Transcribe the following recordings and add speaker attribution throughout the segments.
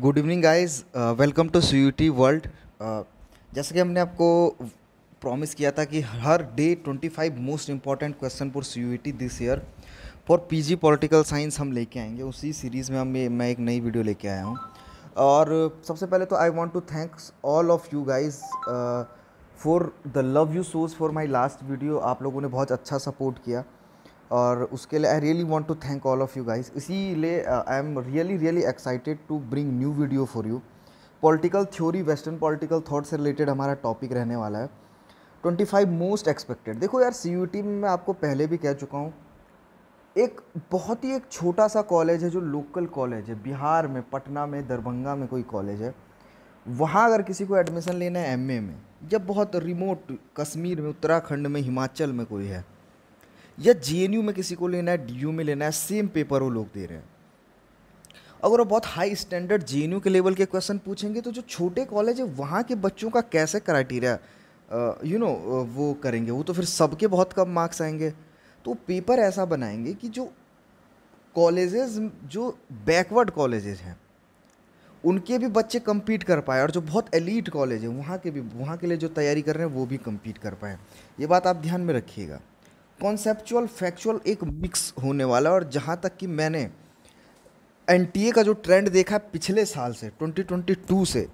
Speaker 1: Good evening guys welcome to C U T world जैसे कि हमने आपको प्रॉमिस किया था कि हर day 25 most important question for C T this year for P G political science हम लेके आएंगे उसी सीरीज़ में हम मैं एक नई वीडियो लेके आया हूँ और uh, सबसे पहले तो I want to thanks all of you guys for the love you shows for my last video आप लोगों ने बहुत अच्छा सपोर्ट किया और उसके लिए I really want to thank all of you guys इसीलिए I am really really excited to bring new video for you political theory western political thought से रिलेटेड हमारा टॉपिक रहने वाला है 25 मोस्ट एक्सपेक्टेड देखो यार सी यू टी में मैं आपको पहले भी कह चुका हूँ एक बहुत ही एक छोटा सा कॉलेज है जो लोकल कॉलेज है बिहार में पटना में दरभंगा में कोई कॉलेज है वहाँ अगर किसी को एडमिशन लेना है एम में या बहुत रिमोट कश्मीर में उत्तराखंड में हिमाचल में कोई है या जे में किसी को लेना है डी में लेना है सेम पेपर वो लोग दे रहे हैं अगर वो बहुत हाई स्टैंडर्ड जे के लेवल के क्वेश्चन पूछेंगे तो जो छोटे कॉलेज है वहाँ के बच्चों का कैसे क्राइटेरिया यू नो वो करेंगे वो तो फिर सबके बहुत कम मार्क्स आएंगे तो पेपर ऐसा बनाएंगे कि जो कॉलेजेस जो बैकवर्ड कॉलेजेस हैं उनके भी बच्चे कम्पीट कर पाए और जो बहुत एलीट कॉलेज है वहाँ के भी वहाँ के लिए जो तैयारी कर रहे हैं वो भी कम्पीट कर पाए ये बात आप ध्यान में रखिएगा कॉन्सेपचुअल फैक्चुअल एक मिक्स होने वाला है और जहाँ तक कि मैंने एन का जो ट्रेंड देखा है पिछले साल से 2022 से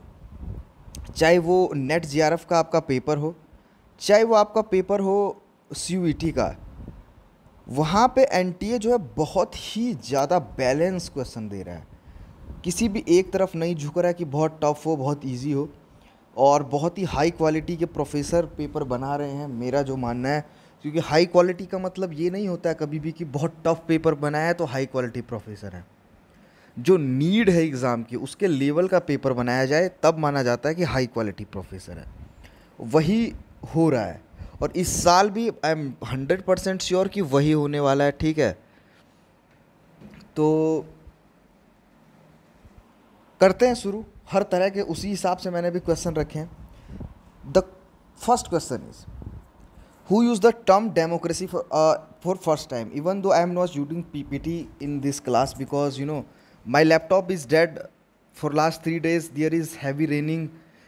Speaker 1: चाहे वो नेट जी का आपका पेपर हो चाहे वो आपका पेपर हो सी e का वहाँ पे एन जो है बहुत ही ज़्यादा बैलेंस क्वेश्चन दे रहा है किसी भी एक तरफ नहीं झुक रहा है कि बहुत टफ हो बहुत इजी हो और बहुत ही हाई क्वालिटी के प्रोफेसर पेपर बना रहे हैं मेरा जो मानना है क्योंकि हाई क्वालिटी का मतलब ये नहीं होता है कभी भी कि बहुत टफ पेपर बनाया है तो हाई क्वालिटी प्रोफेसर है जो नीड है एग्ज़ाम की उसके लेवल का पेपर बनाया जाए तब माना जाता है कि हाई क्वालिटी प्रोफेसर है वही हो रहा है और इस साल भी I am hundred percent sure कि वही होने वाला है ठीक है तो करते हैं शुरू हर तरह के उसी हिसाब से मैंने भी क्वेश्चन रखे हैं the first question is who used the term democracy for uh, for first time even though i am not using ppt in this class because you know my laptop is dead for last 3 days there is heavy raining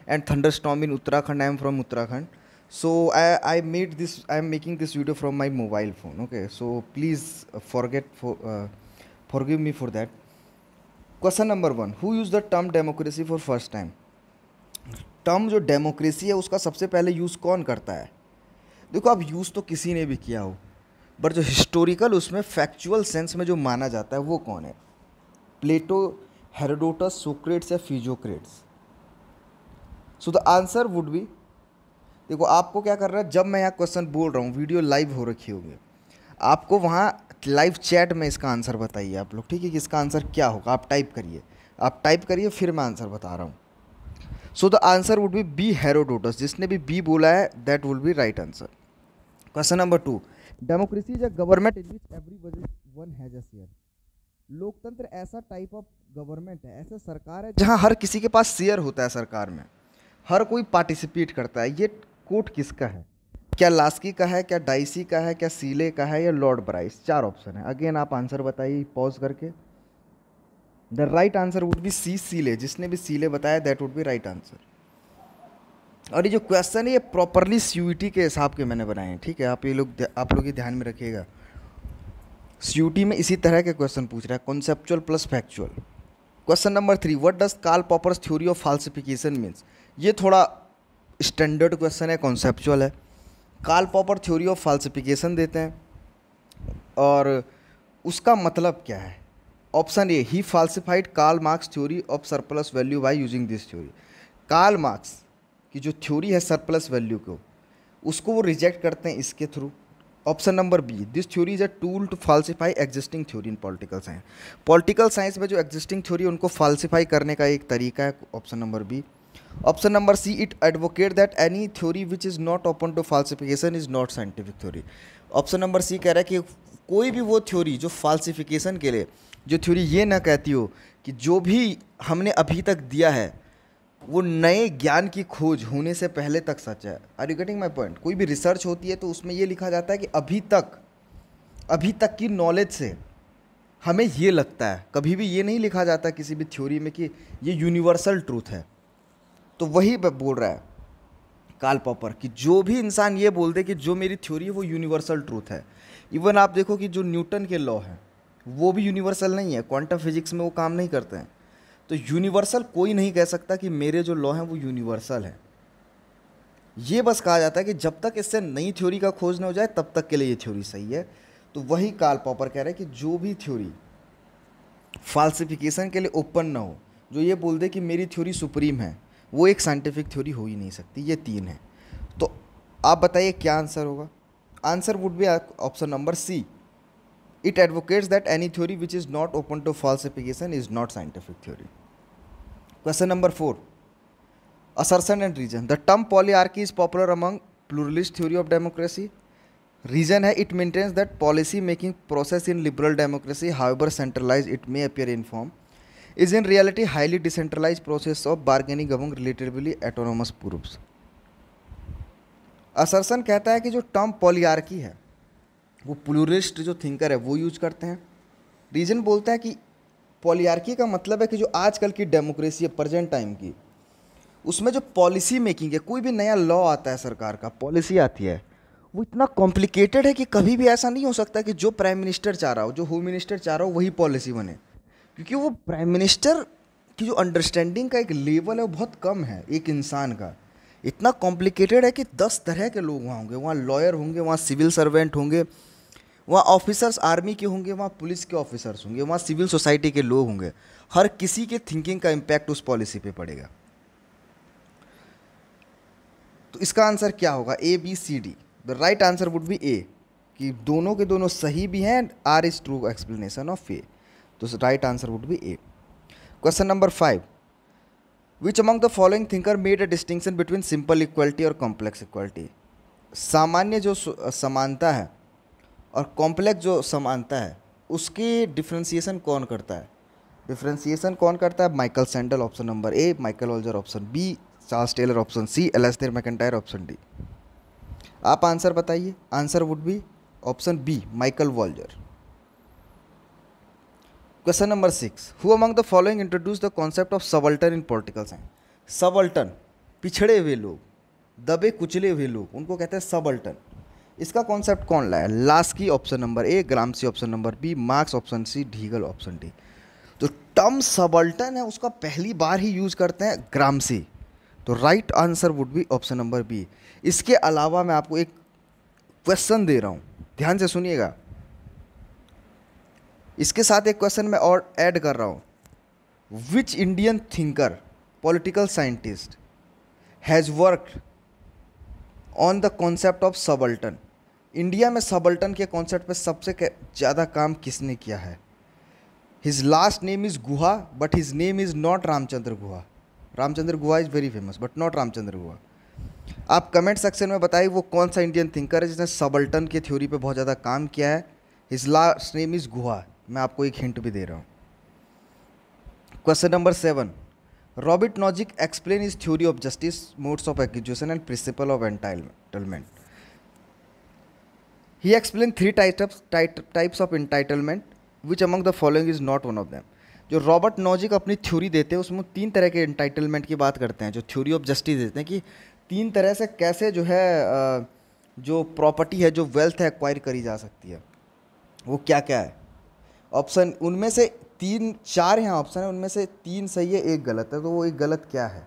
Speaker 1: and thunderstorm in uttarakhand i am from uttarakhand so i i made this i am making this video from my mobile phone okay so please forget for uh, forgive me for that question number one who use the term democracy for first time term जो democracy है उसका सबसे पहले use कौन करता है देखो आप यूज़ तो किसी ने भी किया हो बट जो हिस्टोरिकल उसमें फैक्चुअल सेंस में जो माना जाता है वो कौन है प्लेटो हेरोडोटस सोक्रेट्स या physiocrats so the answer would be देखो आपको क्या कर रहा है जब मैं यहाँ क्वेश्चन बोल रहा हूँ वीडियो लाइव हो रखी होगी आपको वहाँ लाइव चैट में इसका आंसर बताइए आप लोग ठीक है कि इसका आंसर क्या होगा आप टाइप करिए आप टाइप करिए फिर मैं आंसर बता रहा हूँ so the answer would be be Herodotus जिसने भी बी बोला है that would be right answer question number two democracy is a government in which every one has a share लोकतंत्र ऐसा टाइप ऑफ गवर्नमेंट है ऐसा सरकार है जहाँ हर किसी के पास शेयर होता है सरकार में हर कोई पार्टिसिपेट करता है ये कोट किसका है क्या लास्की का है क्या डाइसी का है क्या सीले का है या लॉर्ड ब्राइस चार ऑप्शन है अगेन आप आंसर बताइए पॉज करके the right answer would be C Seeley जिसने भी सीले बताया that would be right answer और ये जो क्वेश्चन है ये प्रॉपरली सी के हिसाब के मैंने बनाए हैं ठीक है आप ये लोग आप लोग ये ध्यान में रखिएगा सी में इसी तरह के क्वेश्चन पूछ रहा है conceptual plus factual question number three what does Karl Popper's theory of falsification means ये थोड़ा स्टैंडर्ड क्वेश्चन है कॉन्सेप्चुअल है Karl Popper theory of falsification देते हैं और उसका मतलब क्या है option A he falsified Karl Marx theory of surplus value by using this theory Karl Marx कि जो थ्योरी है सरप्लस वैल्यू को उसको वो रिजेक्ट करते हैं इसके through option number B this theory is a tool to falsify existing theory in political science political science में जो एग्जिस्टिंग थ्योरी उनको फाल्सिफाई करने का एक तरीका है option number B option number C it advocate that any theory which is not open to falsification is not scientific theory option number C कह रहा है कि कोई भी वो थ्योरी जो फाल्सिफिकेशन के लिए जो थ्योरी ये ना कहती हो कि जो भी हमने अभी तक दिया है वो नए ज्ञान की खोज होने से पहले तक सच है are you getting my point कोई भी रिसर्च होती है तो उसमें ये लिखा जाता है कि अभी तक अभी तक की नॉलेज से हमें ये लगता है कभी भी ये नहीं लिखा जाता किसी भी थ्योरी में कि ये यूनिवर्सल ट्रूथ है तो वही बोल रहा है काल पॉपर कि जो भी इंसान ये बोल दे कि जो मेरी थ्योरी है वो यूनिवर्सल ट्रूथ है इवन आप देखो कि जो न्यूटन के लॉ हैं वो भी यूनिवर्सल नहीं है क्वांटम फिजिक्स में वो काम नहीं करते हैं तो यूनिवर्सल कोई नहीं कह सकता कि मेरे जो लॉ हैं वो यूनिवर्सल हैं ये बस कहा जाता है कि जब तक इससे नई थ्योरी का खोज ना हो जाए तब तक के लिए ये थ्योरी सही है तो वही काल पॉपर कह रहे हैं कि जो भी थ्योरी फाल्सिफिकेशन के लिए ओपन ना हो जो ये बोल दे कि मेरी थ्योरी सुप्रीम है वो एक साइंटिफिक थ्योरी हो ही नहीं सकती ये तीन है तो आप बताइए क्या आंसर होगा answer would be option number C it advocates that any theory which is not open to falsification is not scientific theory question number four assertion and reason the term polyarchy is popular among pluralist theory of democracy reason है it maintains that policy making process in liberal democracy however centralise it may appear in form is in reality highly decentralise process of bargaining among रिलेटेबली autonomous groups assertion कहता है कि जो term पॉलीआरकी है वो प्लुरिस्ट जो thinker है वो use करते हैं रीजन बोलता है कि पॉलियार्की का मतलब है कि जो आजकल की डेमोक्रेसी है प्रेजेंट टाइम की उसमें जो पॉलिसी मेकिंग है कोई भी नया लॉ आता है सरकार का पॉलिसी आती है वो इतना कॉम्प्लिकेटेड है कि कभी भी ऐसा नहीं हो सकता कि जो प्राइम मिनिस्टर चाह रहा हो जो होम मिनिस्टर चाह रहा हो वही पॉलिसी बने क्योंकि वो प्राइम मिनिस्टर की जो अंडरस्टैंडिंग का एक लेवल है वो बहुत कम है एक इंसान का इतना कॉम्प्लिकेटेड है कि दस तरह के लोग वहाँ होंगे वहाँ लॉयर होंगे वहाँ सिविल सर्वेंट होंगे वहाँ ऑफिसर्स आर्मी के होंगे वहाँ पुलिस के ऑफिसर्स होंगे वहाँ सिविल सोसाइटी के लोग होंगे हर किसी के थिंकिंग का इम्पैक्ट उस पॉलिसी पे पड़ेगा तो इसका आंसर क्या होगा A B C D the right answer would be A कि दोनों के दोनों सही भी हैं R is true explanation of A तो right answer would be A question number five which among the following thinker made a distinction between simple equality और complex equality सामान्य जो समानता है और कॉम्प्लेक्स जो समानता है उसकी डिफ्रेंसीसन कौन करता है डिफ्रेंसीसन कौन करता है Michael Sandel option number A Michael Walzer option B Charles Taylor option C Alasdair MacIntyre option D आप आंसर बताइए answer would be option B Michael Walzer question number six who among the following introduce the concept of subaltern in political science subaltern पिछड़े हुए लोग दबे कुचले हुए लोग उनको कहते हैं सबल्टन इसका कॉन्सेप्ट कौन लाया Laski option number A Gramsci option number B Marx option C ढीगल ऑप्शन डी जो टर्म सबल्टन है उसका पहली बार ही यूज़ करते हैं ग्रामसी तो right answer would be option number B इसके अलावा मैं आपको एक क्वेश्चन दे रहा हूं ध्यान से सुनिएगा इसके साथ एक क्वेश्चन मैं और ऐड कर रहा हूं which Indian thinker political scientist has work on the concept of subaltern India में सबल्टन के कॉन्सेप्ट पे सबसे ज़्यादा काम किसने किया है his last name is Guha but his name is not Ramachandra Guha Ramachandra Guha is very famous but not Ramachandra Guha आप कमेंट सेक्शन में बताइए वो कौन सा इंडियन थिंकर है जिसने सबल्टन के थ्योरी पे बहुत ज़्यादा काम किया है his last name is Guha मैं आपको एक हिंट भी दे रहा हूँ question number seven Robert Nozick explain is theory of justice modes of acquisition and principle of entitlement he explain three types, types of entitlement which among the following is not one of them जो Robert Nozick अपनी theory देते हैं उसमें तीन तरह के entitlement की बात करते हैं जो थ्योरी ऑफ जस्टिस देते हैं कि तीन तरह से कैसे जो है जो प्रॉपर्टी है जो वेल्थ है एक्वायर करी जा सकती है वो क्या क्या है ऑप्शन उनमें से तीन चार यहाँ ऑप्शन है उनमें से तीन सही है एक गलत है तो वो एक गलत क्या है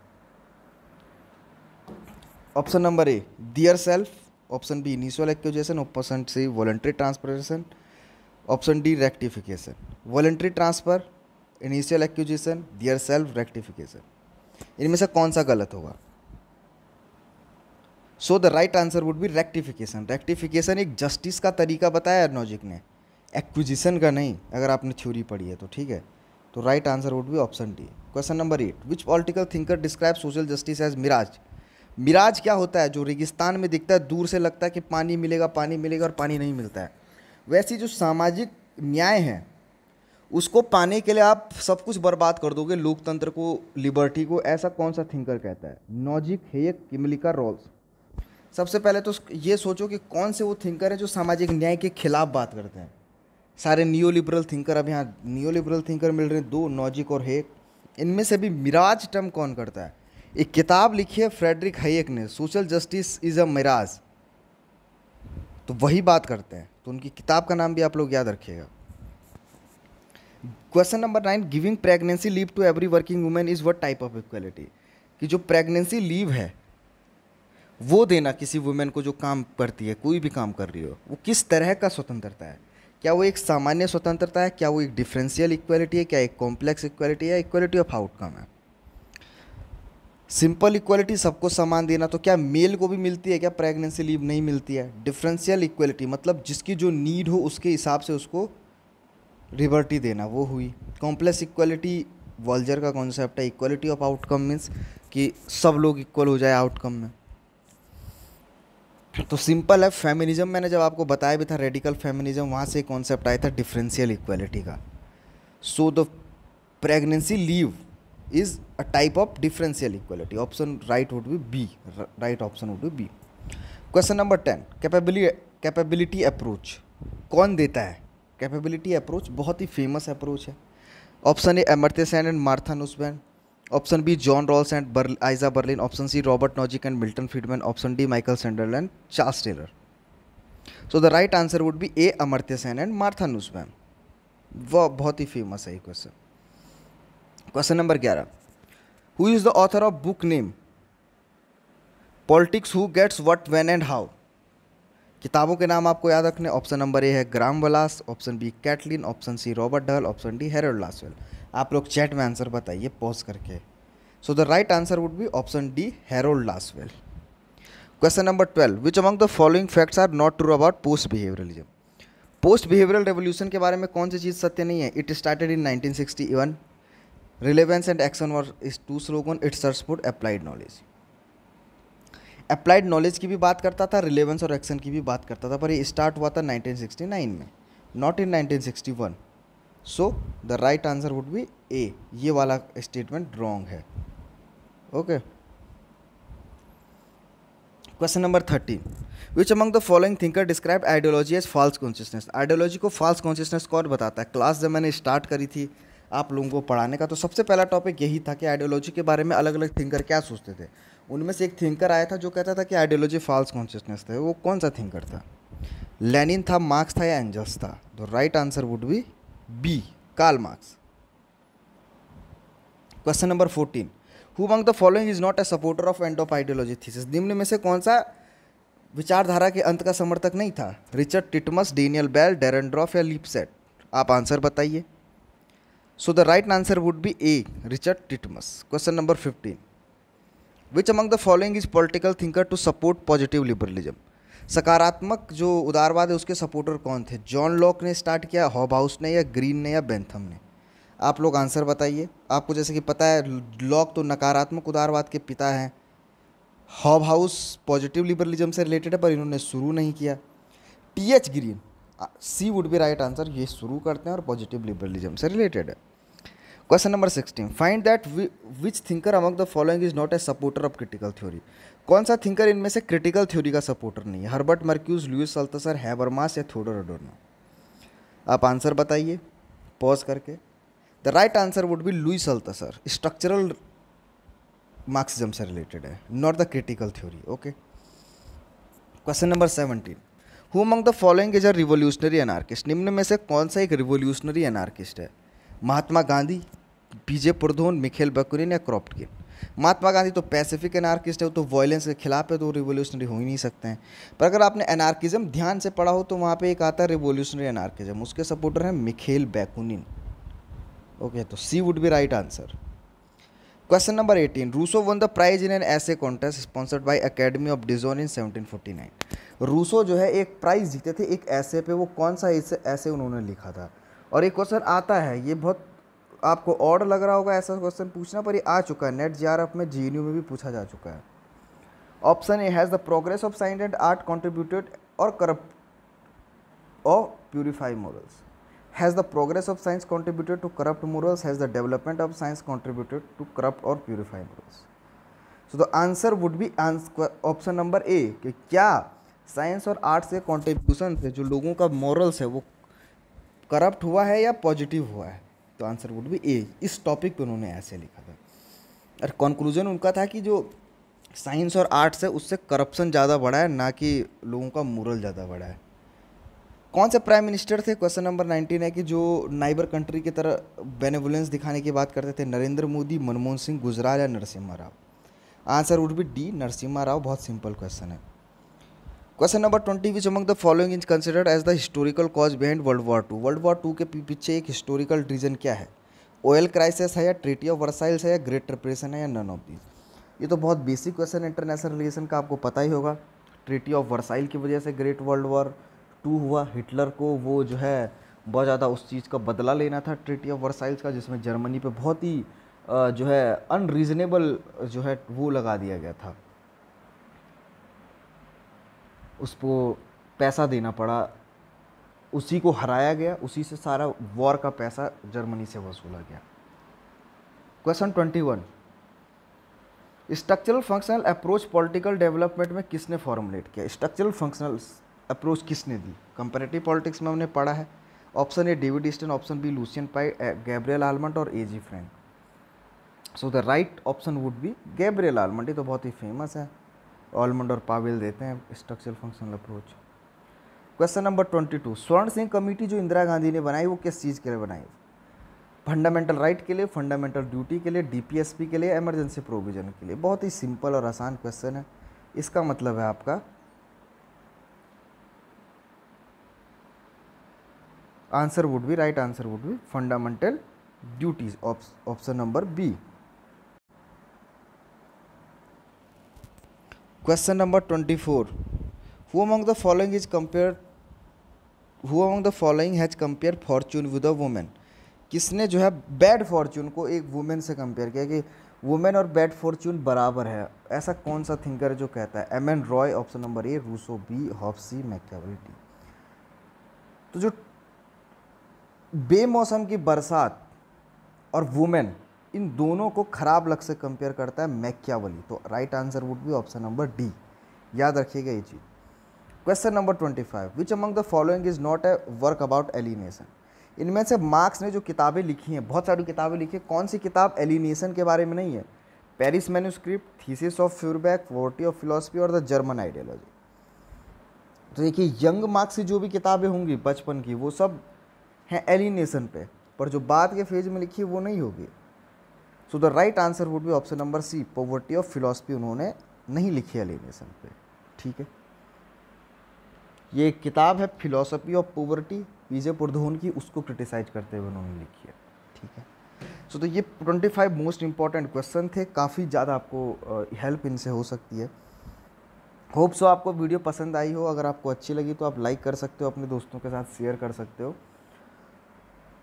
Speaker 1: option number A their self option B initial acquisition option C voluntary transfer option D rectification voluntary transfer initial acquisition their self rectification इनमें से कौन सा गलत होगा so the right answer would be rectification rectification एक justice का तरीका बताया एर्नोजिक ने एक्विजिशन का नहीं अगर आपने थ्योरी पढ़ी है तो ठीक है तो right answer would be option D question number eight which political thinker describe social justice as mirage mirage क्या होता है जो रेगिस्तान में दिखता है दूर से लगता है कि पानी मिलेगा पानी मिलेगा और पानी नहीं मिलता है वैसी जो सामाजिक न्याय है उसको पाने के लिए आप सब कुछ बर्बाद कर दोगे लोकतंत्र को लिबर्टी को ऐसा कौन सा थिंकर कहता है नॉजिक हेयक किमलिका रॉल्स सबसे पहले तो ये सोचो कि कौन से वो थिंकर है जो सामाजिक न्याय के खिलाफ बात करते हैं सारे नियो लिबरल थिंकर अब यहाँ नियो लिबरल थिंकर मिल रहे हैं दो नॉजिक और हेक इनमें से भी मिराज टर्म कौन करता है एक किताब लिखी है फ्रेडरिक हाइक ने social justice is a mirage तो वही बात करते हैं तो उनकी किताब का नाम भी आप लोग याद रखिएगा question number nine giving pregnancy leave to every working women is what type of equality कि जो प्रेगनेंसी लीव है वो देना किसी वुमेन को जो काम करती है कोई भी काम कर रही हो वो किस तरह का स्वतंत्रता है क्या वो एक सामान्य स्वतंत्रता है क्या वो एक डिफरेंशियल इक्वलिटी है क्या एक कॉम्प्लेक्स इक्वलिटी है इक्वलिटी ऑफ आउटकम है सिंपल इक्वलिटी सबको समान देना तो क्या मेल को भी मिलती है क्या प्रेगनेंसी लीव नहीं मिलती है डिफरेंशियल इक्वलिटी मतलब जिसकी जो नीड हो उसके हिसाब से उसको रिबर्टी देना वो हुई कॉम्प्लेक्स इक्वलिटी वॉल्जर का कॉन्सेप्ट है इक्वलिटी ऑफ आउटकम मीन्स कि सब लोग इक्वल हो जाए आउटकम में तो सिंपल है फेमिनिज्म मैंने जब आपको बताया भी था रेडिकल फेमिनिज्म वहाँ से कॉन्सेप्ट आया था डिफरेंशियल इक्वलिटी का so the pregnancy leave is a type of differential equality option right would be b right option would be b question number ten capability capability approach कौन देता है capability approach बहुत ही famous approach है option A Amartya Sen and Martha Nussbaum option B John Rawls and Berlin, Isaiah Berlin option C Robert Nozick and Milton Friedman option D Michael Sandel and Charles Taylor so the right answer would be A Amartya Sen and Martha Nussbaum वह बहुत ही famous है ये question question number ग्यारह who is the author of book name politics who gets what when and how किताबों के नाम आपको याद रखने ऑप्शन नंबर ए है Graham Wallas option B Catlin option C Robert Dahl option D Harold Lasswell आप लोग चैट में आंसर बताइए पॉज करके so the right answer would be option D Harold Lasswell question number twelve which among the following facts are not true about post behaviouralism post behavioural revolution के बारे में कौन सी चीज़ सत्य नहीं है it started in 1961 relevance and action were is to slogan its search for applied knowledge applied knowledge की भी बात करता था रिलेवेंस और एक्शन की भी बात करता था पर ये स्टार्ट हुआ था 1969 में not in 1961 so the right answer would be A ये वाला स्टेटमेंट रॉन्ग है okay question number thirty which among the following thinker describe ideology as false consciousness ideology को फॉल्स कॉन्शियसनेस कौन बताता है क्लास जब मैंने स्टार्ट करी थी आप लोगों को पढ़ाने का तो सबसे पहला टॉपिक यही था कि आइडियोलॉजी के बारे में अलग अलग थिंकर क्या सोचते थे उनमें से एक थिंकर आया था जो कहता था कि आइडियोलॉजी फॉल्स कॉन्शियसनेस था वो कौन सा थिंकर था लेनिन था मार्क्स था या एंजल्स था तो right answer would be B Karl Marx question number fourteen who among the following is not a supporter of end of ideology thesis निम्न में से कौन सा विचारधारा के अंत का समर्थक नहीं था Richard Titmuss Daniel Bell Dahrendorf या लिपसेट आप आंसर बताइए So the right answer would be A. Richard Titmus. Question number 15. Which among the following is political thinker to support positive liberalism? सकारात्मक जो उदारवाद है उसके सपोर्टर कौन थे जॉन लॉक ने स्टार्ट किया हॉब हाउस ने या ग्रीन ने या बेंथम ने आप लोग आंसर बताइए आपको जैसे कि पता है लॉक तो नकारात्मक उदारवाद के पिता हैं हॉब हाउस पॉजिटिव लिबरलिज्म से रिलेटेड है पर इन्होंने शुरू नहीं किया T H Green C would be right answer ये शुरू करते हैं और पॉजिटिव लिबरलिज्म से रिलेटेड है question number sixteen find that which thinker among the following is not a supporter of critical theory कौन सा थिंकर इनमें से क्रिटिकल थ्योरी का सपोर्टर नहीं है Herbert Marcuse Louis Althusser Habermas या थोडर अडोर्नो आप आंसर बताइए पॉज करके the right answer would be Louis Althusser structural Marxism से रिलेटेड है not the critical theory okay question number seventeen who among the following is a revolutionary anarchist निम्न में से कौन सा एक रिवोल्यूशनरी एनार्किस्ट है महात्मा गांधी बीजे पुरधोन मिखेल बकुरिन या क्रॉप्टिन महात्मा गांधी तो पैसिफिक एनार्किस्ट है वो तो वॉयलेंस के खिलाफ है तो रिवोल्यूशनरी हो ही नहीं सकते हैं पर अगर आपने एनार्किज्म ध्यान से पढ़ा हो तो वहाँ पे एक आता है रिवोल्यूशनरी एनार्किज्म उसके सपोर्टर हैं मिखेल बैकुनिन ओके तो C would be right answer question number 18. Rousseau won the prize in an essay contest sponsored by Academy of Dijon in 1749. Rousseau जो है एक प्राइज जीते थे एक ऐसे पे वो कौन सा ऐसे उन्होंने लिखा था और एक क्वेश्चन आता है ये बहुत आपको और लग रहा होगा ऐसा क्वेश्चन पूछना पर ये आ चुका है नेट एफ में यू में भी पूछा जा चुका है option A has the progress of science and art contributed और करप्ट और purify morals Has the progress of science contributed to corrupt morals? Has the development of science contributed to corrupt और purify morals? So the answer would be option number A कि क्या science और art से contribution से जो लोगों का morals है वो करप्ट हुआ है या पॉजिटिव हुआ है तो आंसर वुड बी ए इस टॉपिक पर उन्होंने ऐसे लिखा था और कंक्लूजन उनका था कि जो साइंस और आर्ट्स है उससे करप्शन ज़्यादा बढ़ा है ना कि लोगों का मोरल ज़्यादा बढ़ा है कौन से प्राइम मिनिस्टर थे क्वेश्चन नंबर नाइनटीन है कि जो नाइबर कंट्री की तरह बेनेवोलेंस दिखाने की बात करते थे नरेंद्र मोदी मनमोहन सिंह गुजराल या Narasimha Rao answer would be D Narasimha Rao बहुत सिंपल क्वेश्चन है question number twenty which among the following is considered as the historical cause behind World War Two World War Two के पीछे एक हिस्टोरिकल रीजन क्या है ऑयल क्राइसिस है या ट्रीटी ऑफ वर्साइल्स है या ग्रेट रिप्रेशन है या नन ऑफ दीज ये तो बहुत बेसिक क्वेश्चन इंटरनेशनल रिलेशन का आपको पता ही होगा ट्रीटी ऑफ वर्साइल की वजह से ग्रेट वर्ल्ड वॉर टू हुआ हिटलर को वो जो है बहुत ज़्यादा उस चीज़ का बदला लेना था ट्रिटी ऑफ वर्साइल्स का जिसमें जर्मनी पे बहुत ही जो है अनरीजनेबल जो है वो लगा दिया गया था उसको पैसा देना पड़ा उसी को हराया गया उसी से सारा वॉर का पैसा जर्मनी से वसूला गया question twenty one structural functional approach political development में किसने फॉर्मुलेट किया स्ट्रक्चरल फंक्शनल अप्रोच किसने दी कंपेरेटिव पॉलिटिक्स में हमने पढ़ा है option A David Easton option B Lucian Pye Gabriel Almond और A G Frank so the right option would be Gabriel Almond तो बहुत ही फेमस है आलमंड और पावेल देते हैं structural functional approach question number twenty two Swaran Singh committee जो इंदिरा गांधी ने बनाई वो किस चीज़ के लिए बनाई फंडामेंटल राइट के लिए फंडामेंटल ड्यूटी के लिए डीपीएसपी के लिए इमरजेंसी प्रोविजन के लिए बहुत ही सिंपल और आसान क्वेश्चन है इसका मतलब है आपका answer would be right answer would be fundamental duties op option number b question number 24 who among the following is compared who among the following has compared fortune with a woman किसने जो है bad Fortune को एक women से compare किया कि women और bad Fortune बराबर है ऐसा कौन सा थिंकर जो कहता है M N Roy option number A Rousseau B Hobbes Machiavelli D तो जो बेमौसम की बरसात और वुमेन इन दोनों को ख़राब लग से कंपेयर करता है मैक्यावली तो right answer would be option number D याद रखिएगा ये चीज़ question number twenty five which among the following is not a work about alienation इनमें से मार्क्स ने जो किताबें लिखी हैं बहुत सारी किताबें लिखी हैं कौन सी किताब एलिनेशन के बारे में नहीं है Paris manuscript thesis of Feuerbach वोटी ऑफ फिलोसफी और द जर्मन आइडियोलॉजी तो देखिए यंग मार्क्स की जो भी किताबें होंगी बचपन की वो सब हैं एलिनेशन पे पर जो बाद के फेज में लिखी है वो नहीं होगी so the right answer would be option number C poverty of philosophy उन्होंने नहीं लिखी एलिनेशन पे ठीक है ये एक किताब है फिलोसफी ऑफ पॉवर्टी विजय पुरधोन की उसको क्रिटिसाइज करते हुए उन्होंने लिखी है ठीक है सो so, तो ये 25 मोस्ट इंपॉर्टेंट क्वेश्चन थे काफ़ी ज़्यादा आपको हेल्प इनसे हो सकती है होप सो आपको वीडियो पसंद आई हो अगर आपको अच्छी लगी तो आप लाइक कर सकते हो अपने दोस्तों के साथ शेयर कर सकते हो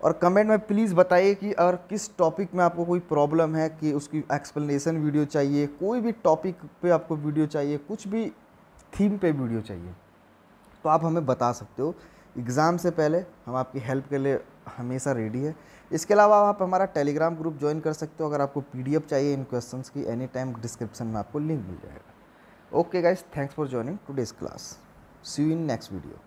Speaker 1: और कमेंट में प्लीज़ बताइए कि अगर किस टॉपिक में आपको कोई प्रॉब्लम है कि उसकी एक्सप्लेनेशन वीडियो चाहिए कोई भी टॉपिक पे आपको वीडियो चाहिए कुछ भी थीम पे वीडियो चाहिए तो आप हमें बता सकते हो एग्ज़ाम से पहले हम आपकी हेल्प के लिए हमेशा रेडी है इसके अलावा आप हमारा टेलीग्राम ग्रुप ज्वाइन कर सकते हो अगर आपको पी चाहिए इन क्वेश्चन की एनी टाइम डिस्क्रिप्शन में आपको लिंक मिल जाएगा okay guys thanks for joining today's class see you in next video